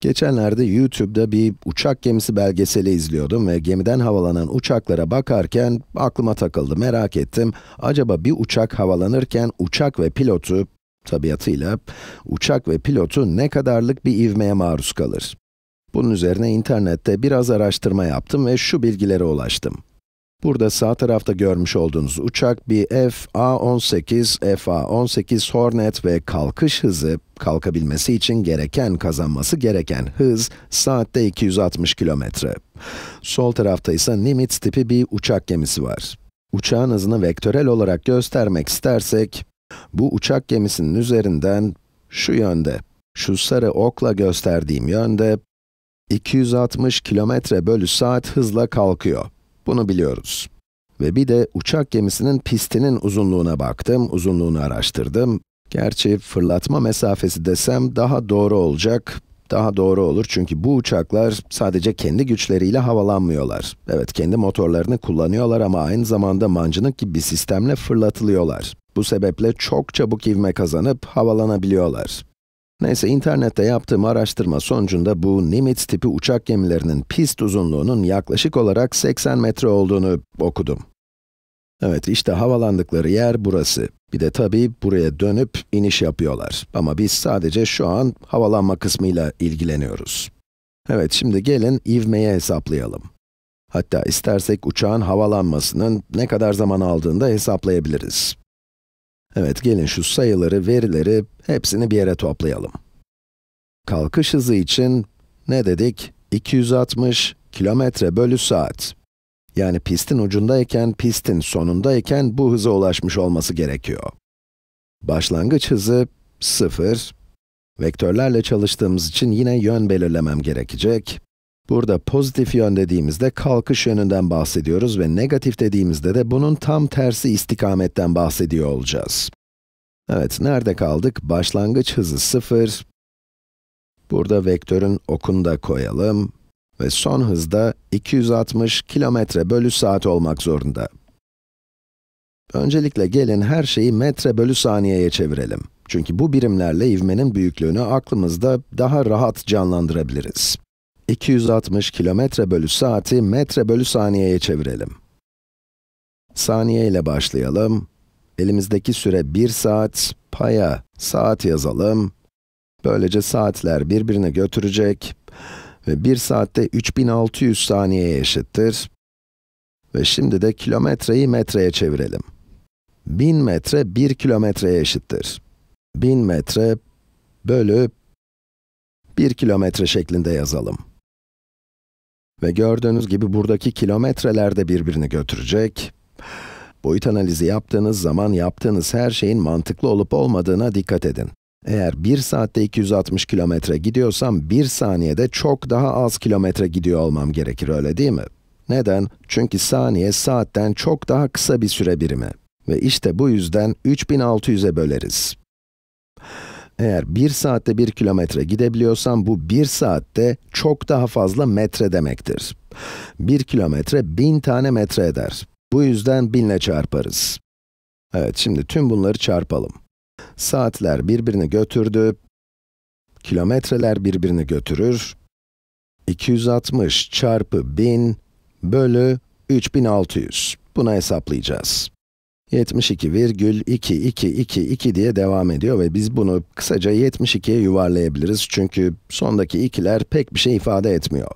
Geçenlerde YouTube'da bir uçak gemisi belgeseli izliyordum ve gemiden havalanan uçaklara bakarken aklıma takıldı, merak ettim. Acaba bir uçak havalanırken uçak ve pilotu, tabiatıyla, uçak ve pilotu ne kadarlık bir ivmeye maruz kalır? Bunun üzerine internette biraz araştırma yaptım ve şu bilgilere ulaştım. Burada sağ tarafta görmüş olduğunuz uçak bir FA-18, FA-18 Hornet ve kalkış hızı, kalkabilmesi için gereken, kazanması gereken hız, saatte 260 kilometre. Sol tarafta ise Nimitz tipi bir uçak gemisi var. Uçağın hızını vektörel olarak göstermek istersek, bu uçak gemisinin üzerinden şu yönde, şu sarı okla gösterdiğim yönde 260 kilometre bölü saat hızla kalkıyor. Bunu biliyoruz. Ve bir de uçak gemisinin pistinin uzunluğuna baktım, uzunluğunu araştırdım. Gerçi fırlatma mesafesi desem daha doğru olacak. Daha doğru olur çünkü bu uçaklar sadece kendi güçleriyle havalanmıyorlar. Evet, kendi motorlarını kullanıyorlar ama aynı zamanda mancınık gibi bir sistemle fırlatılıyorlar. Bu sebeple çok çabuk ivme kazanıp havalanabiliyorlar. Neyse internette yaptığım araştırma sonucunda bu Nimitz tipi uçak gemilerinin pist uzunluğunun yaklaşık olarak 80 metre olduğunu okudum. Evet, işte havalandıkları yer burası. Bir de tabii buraya dönüp iniş yapıyorlar. Ama biz sadece şu an havalanma kısmıyla ilgileniyoruz. Evet, şimdi gelin ivmeye hesaplayalım. Hatta istersek uçağın havalanmasının ne kadar zaman aldığını da hesaplayabiliriz. Evet, gelin şu sayıları, verileri hepsini bir yere toplayalım. Kalkış hızı için ne dedik? 260 kilometre bölü saat. Yani pistin ucundayken, pistin sonundayken bu hıza ulaşmış olması gerekiyor. Başlangıç hızı 0. Vektörlerle çalıştığımız için yine yön belirlemem gerekecek. Burada pozitif yön dediğimizde kalkış yönünden bahsediyoruz ve negatif dediğimizde de bunun tam tersi istikametten bahsediyor olacağız. Evet, nerede kaldık? Başlangıç hızı 0. Burada vektörün okunu da koyalım. Ve son hızda 260 kilometre bölü saat olmak zorunda. Öncelikle gelin her şeyi metre bölü saniyeye çevirelim. Çünkü bu birimlerle ivmenin büyüklüğünü aklımızda daha rahat canlandırabiliriz. 260 kilometre bölü saati metre bölü saniyeye çevirelim. Saniye ile başlayalım. Elimizdeki süre 1 saat, paya saat yazalım. Böylece saatler birbirine götürecek ve 1 saatte 3600 saniyeye eşittir. Ve şimdi de kilometreyi metreye çevirelim. 1000 metre 1 kilometreye eşittir. 1000 metre bölü 1 kilometre şeklinde yazalım. Ve gördüğünüz gibi buradaki kilometreler de birbirini götürecek. Boyut analizi yaptığınız zaman yaptığınız her şeyin mantıklı olup olmadığına dikkat edin. Eğer 1 saatte 260 kilometre gidiyorsam, 1 saniyede çok daha az kilometre gidiyor olmam gerekir, öyle değil mi? Neden? Çünkü saniye saatten çok daha kısa bir süre birimi. Ve işte bu yüzden 3600'e böleriz. Eğer 1 saatte 1 kilometre gidebiliyorsam, bu 1 saatte çok daha fazla metre demektir. 1 kilometre 1000 tane metre eder. Bu yüzden 1000 ile çarparız. Evet, şimdi tüm bunları çarpalım. Saatler birbirini götürdü, kilometreler birbirini götürür. 260 çarpı 1000 bölü 3600. Buna hesaplayacağız. 72,2222 diye devam ediyor ve biz bunu kısaca 72'ye yuvarlayabiliriz çünkü sondaki ikiler pek bir şey ifade etmiyor.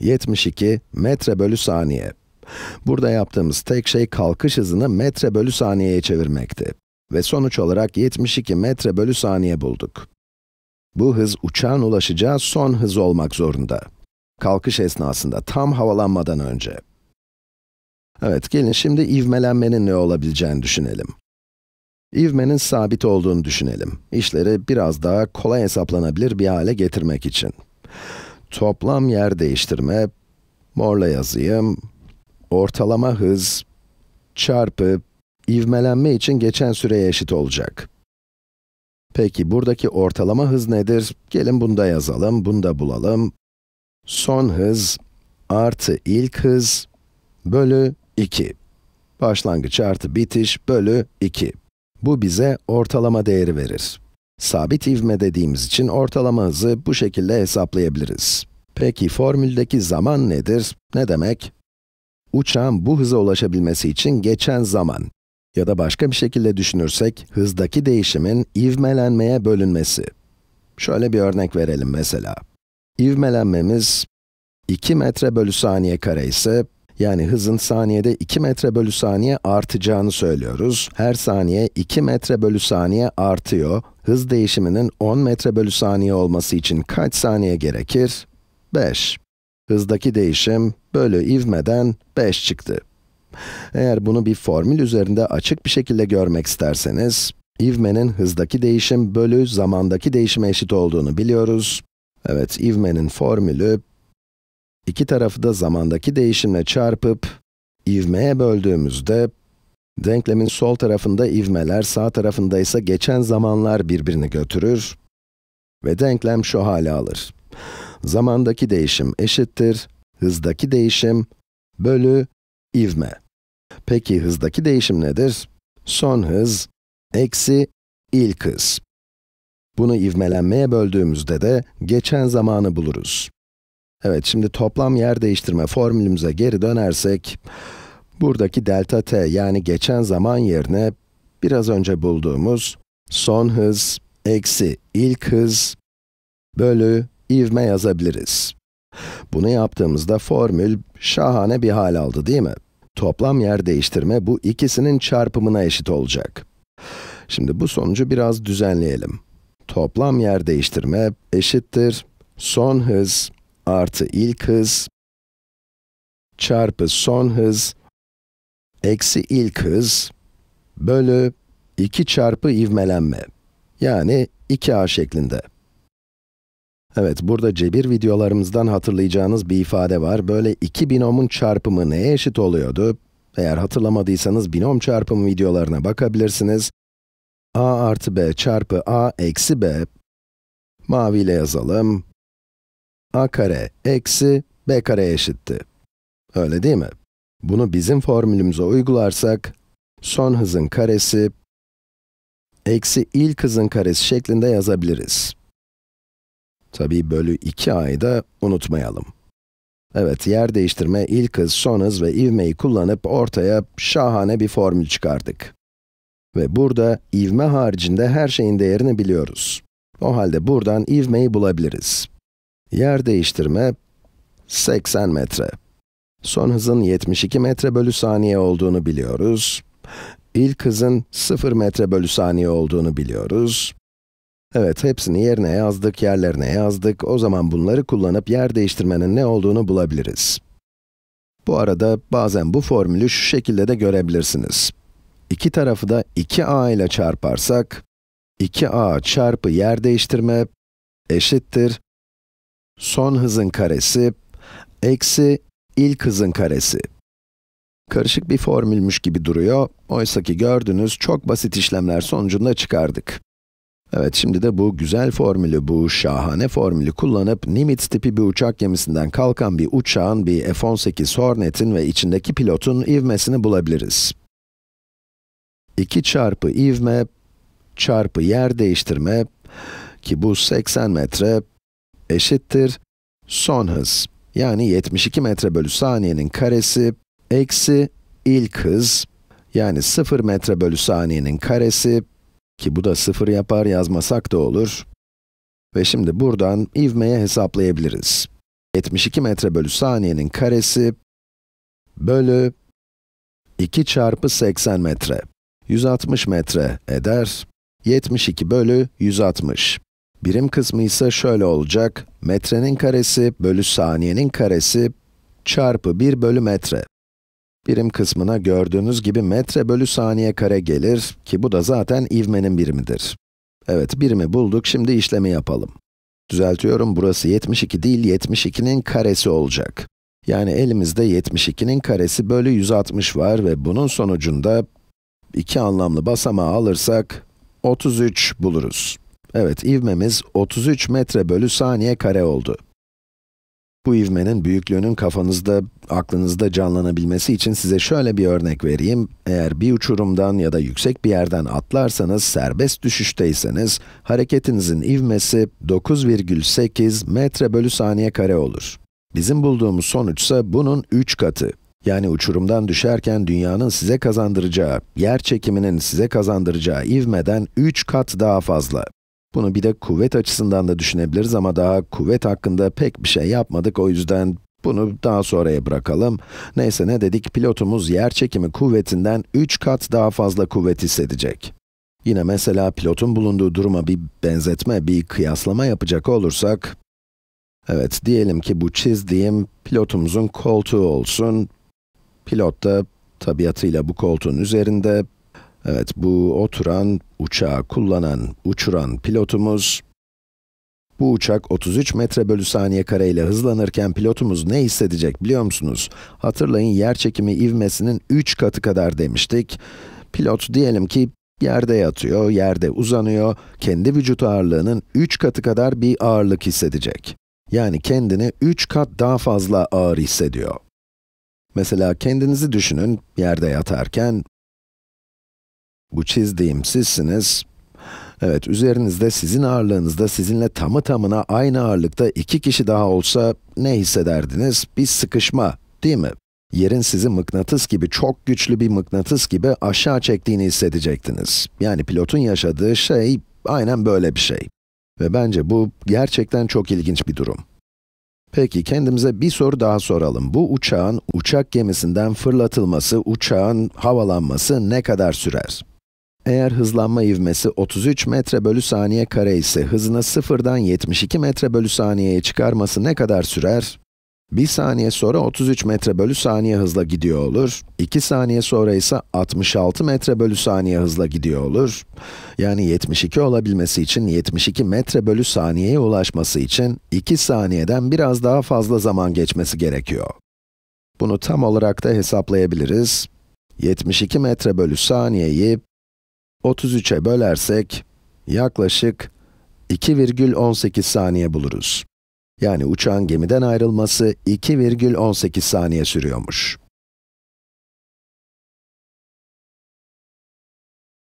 72 metre bölü saniye. Burada yaptığımız tek şey kalkış hızını metre bölü saniyeye çevirmekti. Ve sonuç olarak 72 metre bölü saniye bulduk. Bu hız uçağın ulaşacağı son hız olmak zorunda. Kalkış esnasında tam havalanmadan önce. Evet, gelin şimdi ivmelenmenin ne olabileceğini düşünelim. İvmenin sabit olduğunu düşünelim. İşleri biraz daha kolay hesaplanabilir bir hale getirmek için. Toplam yer değiştirme, morla yazayım, ortalama hız, çarpı, ivmelenme için geçen süreye eşit olacak. Peki buradaki ortalama hız nedir? Gelin bunu da yazalım, bunu da bulalım. Son hız artı ilk hız bölü 2. Başlangıç artı bitiş bölü 2. Bu bize ortalama değeri verir. Sabit ivme dediğimiz için ortalama hızı bu şekilde hesaplayabiliriz. Peki formüldeki zaman nedir? Ne demek? Uçağın bu hıza ulaşabilmesi için geçen zaman. Ya da başka bir şekilde düşünürsek, hızdaki değişimin ivmelenmeye bölünmesi. Şöyle bir örnek verelim mesela. İvmelenmemiz 2 metre bölü saniye kare ise, yani hızın saniyede 2 metre bölü saniye artacağını söylüyoruz. Her saniye 2 metre bölü saniye artıyor. Hız değişiminin 10 metre bölü saniye olması için kaç saniye gerekir? 5. Hızdaki değişim bölü ivmeden 5 çıktı. Eğer bunu bir formül üzerinde açık bir şekilde görmek isterseniz, ivmenin hızdaki değişim bölü zamandaki değişime eşit olduğunu biliyoruz. Evet, ivmenin formülü İki tarafı da zamandaki değişimle çarpıp, ivmeye böldüğümüzde, denklemin sol tarafında ivmeler, sağ tarafında ise geçen zamanlar birbirini götürür ve denklem şu hale alır. Zamandaki değişim eşittir, hızdaki değişim bölü ivme. Peki hızdaki değişim nedir? Son hız eksi ilk hız. Bunu ivmelenmeye böldüğümüzde de geçen zamanı buluruz. Evet, şimdi toplam yer değiştirme formülümüze geri dönersek, buradaki delta t yani geçen zaman yerine biraz önce bulduğumuz son hız eksi ilk hız bölü ivme yazabiliriz. Bunu yaptığımızda formül şahane bir hal aldı değil mi? Toplam yer değiştirme bu ikisinin çarpımına eşit olacak. Şimdi bu sonucu biraz düzenleyelim. Toplam yer değiştirme eşittir son hız artı ilk hız çarpı son hız eksi ilk hız bölü 2 çarpı ivmelenme. Yani 2a şeklinde. Evet, burada cebir videolarımızdan hatırlayacağınız bir ifade var. Böyle iki binomun çarpımı neye eşit oluyordu? Eğer hatırlamadıysanız binom çarpımı videolarına bakabilirsiniz. a artı b çarpı a eksi b. Maviyle yazalım a kare eksi b kare eşitti. Öyle değil mi? Bunu bizim formülümüze uygularsak, son hızın karesi eksi ilk hızın karesi şeklinde yazabiliriz. Tabii bölü 2a'yı da unutmayalım. Evet, yer değiştirme, ilk hız, son hız ve ivmeyi kullanıp ortaya şahane bir formül çıkardık. Ve burada ivme haricinde her şeyin değerini biliyoruz. O halde buradan ivmeyi bulabiliriz. Yer değiştirme 80 metre. Son hızın 72 metre bölü saniye olduğunu biliyoruz. İlk hızın 0 metre bölü saniye olduğunu biliyoruz. Evet, hepsini yerine yazdık, yerlerine yazdık. O zaman bunları kullanıp yer değiştirmenin ne olduğunu bulabiliriz. Bu arada bazen bu formülü şu şekilde de görebilirsiniz. İki tarafı da 2a ile çarparsak, 2a çarpı yer değiştirme eşittir son hızın karesi eksi ilk hızın karesi. Karışık bir formülmüş gibi duruyor. Oysa ki gördünüz çok basit işlemler sonucunda çıkardık. Evet şimdi de bu güzel formülü, bu şahane formülü kullanıp Nimitz tipi bir uçak gemisinden kalkan bir uçağın, bir F-18 Hornet'in ve içindeki pilotun ivmesini bulabiliriz. 2 çarpı ivme çarpı yer değiştirme ki bu 80 metre eşittir son hız. Yani 72 metre bölü saniyenin karesi eksi ilk hız. Yani 0 metre bölü saniyenin karesi ki bu da 0 yapar yazmasak da olur. Ve şimdi buradan ivmeye hesaplayabiliriz. 72 metre bölü saniyenin karesi bölü 2 çarpı 80 metre. 160 metre eder. 72 bölü 160. Birim kısmı ise şöyle olacak. Metrenin karesi bölü saniyenin karesi çarpı 1 bölü metre. Birim kısmına gördüğünüz gibi metre bölü saniye kare gelir ki bu da zaten ivmenin birimidir. Evet, birimi bulduk, şimdi işlemi yapalım. Düzeltiyorum, burası 72 değil, 72'nin karesi olacak. Yani elimizde 72'nin karesi bölü 160 var ve bunun sonucunda iki anlamlı basamağı alırsak 33 buluruz. Evet, ivmemiz 33 metre bölü saniye kare oldu. Bu ivmenin büyüklüğünün kafanızda, aklınızda canlanabilmesi için size şöyle bir örnek vereyim. Eğer bir uçurumdan ya da yüksek bir yerden atlarsanız, serbest düşüşteyseniz, hareketinizin ivmesi 9,8 metre bölü saniye kare olur. Bizim bulduğumuz sonuçsa bunun 3 katı. Yani uçurumdan düşerken dünyanın size kazandıracağı, yer çekiminin size kazandıracağı ivmeden 3 kat daha fazla. Bunu bir de kuvvet açısından da düşünebiliriz ama daha kuvvet hakkında pek bir şey yapmadık. O yüzden bunu daha sonraya bırakalım. Neyse ne dedik, pilotumuz yer çekimi kuvvetinden 3 kat daha fazla kuvvet hissedecek. Yine mesela pilotun bulunduğu duruma bir benzetme, bir kıyaslama yapacak olursak, evet diyelim ki bu çizdiğim pilotumuzun koltuğu olsun. Pilot da tabiatıyla bu koltuğun üzerinde, Evet, bu oturan, uçağı kullanan, uçuran pilotumuz, bu uçak 33 metre bölü saniye kare ile hızlanırken pilotumuz ne hissedecek biliyor musunuz? Hatırlayın yer çekimi ivmesinin 3 katı kadar demiştik. Pilot diyelim ki yerde yatıyor, yerde uzanıyor, kendi vücut ağırlığının 3 katı kadar bir ağırlık hissedecek. Yani kendini 3 kat daha fazla ağır hissediyor. Mesela kendinizi düşünün, yerde yatarken bu çizdiğim sizsiniz. Evet, üzerinizde sizin ağırlığınızda sizinle tamı tamına aynı ağırlıkta iki kişi daha olsa ne hissederdiniz? Bir sıkışma, değil mi? Yerin sizi mıknatıs gibi, çok güçlü bir mıknatıs gibi aşağı çektiğini hissedecektiniz. Yani pilotun yaşadığı şey, aynen böyle bir şey. Ve bence bu gerçekten çok ilginç bir durum. Peki, kendimize bir soru daha soralım. Bu uçağın uçak gemisinden fırlatılması, uçağın havalanması ne kadar sürer? Eğer hızlanma ivmesi 33 metre bölü saniye kare ise hızını sıfırdan 72 metre bölü saniyeye çıkarması ne kadar sürer? 1 saniye sonra 33 metre bölü saniye hızla gidiyor olur. 2 saniye sonra ise 66 metre bölü saniye hızla gidiyor olur. Yani 72 olabilmesi için 72 metre bölü saniyeye ulaşması için 2 saniyeden biraz daha fazla zaman geçmesi gerekiyor. Bunu tam olarak da hesaplayabiliriz. 72 metre bölü saniyeyi 33'e bölersek yaklaşık 2,18 saniye buluruz. Yani uçağın gemiden ayrılması 2,18 saniye sürüyormuş.